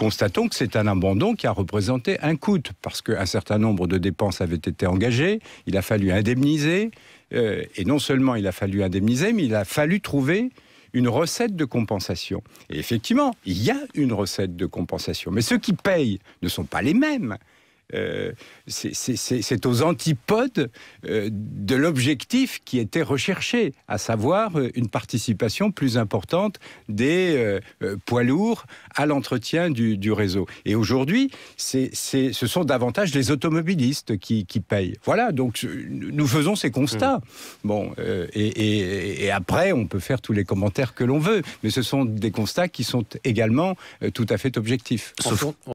constatons que c'est un abandon qui a représenté un coût, parce qu'un certain nombre de dépenses avaient été engagées, il a fallu indemniser, euh, et non seulement il a fallu indemniser, mais il a fallu trouver une recette de compensation. Et effectivement, il y a une recette de compensation, mais ceux qui payent ne sont pas les mêmes. Euh, c'est aux antipodes euh, de l'objectif qui était recherché, à savoir euh, une participation plus importante des poids lourds à l'entretien du, réseau. Et aujourd'hui, ce sont davantage les automobilistes qui, payent. Voilà, donc nous faisons ces constats. Mmh. Bon, et, après, on peut faire tous les commentaires que l'on veut, mais ce sont des constats qui sont également tout à fait objectifs.